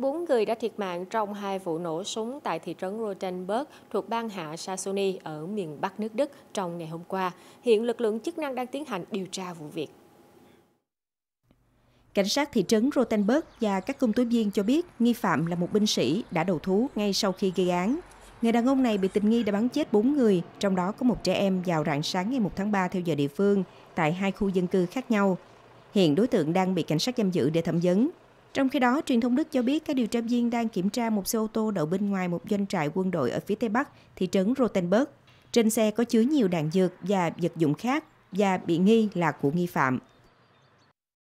Bốn người đã thiệt mạng trong hai vụ nổ súng tại thị trấn Rotenburg thuộc bang hạ Saxony ở miền Bắc nước Đức trong ngày hôm qua. Hiện lực lượng chức năng đang tiến hành điều tra vụ việc. Cảnh sát thị trấn Rotenburg và các công tố viên cho biết nghi phạm là một binh sĩ đã đầu thú ngay sau khi gây án. Người đàn ông này bị tình nghi đã bắn chết bốn người, trong đó có một trẻ em vào rạng sáng ngày 1 tháng 3 theo giờ địa phương tại hai khu dân cư khác nhau. Hiện đối tượng đang bị cảnh sát giam giữ để thẩm vấn. Trong khi đó, truyền thông Đức cho biết các điều tra viên đang kiểm tra một xe ô tô đậu bên ngoài một doanh trại quân đội ở phía tây bắc, thị trấn Rotenburg. Trên xe có chứa nhiều đạn dược và vật dụng khác và bị nghi là của nghi phạm.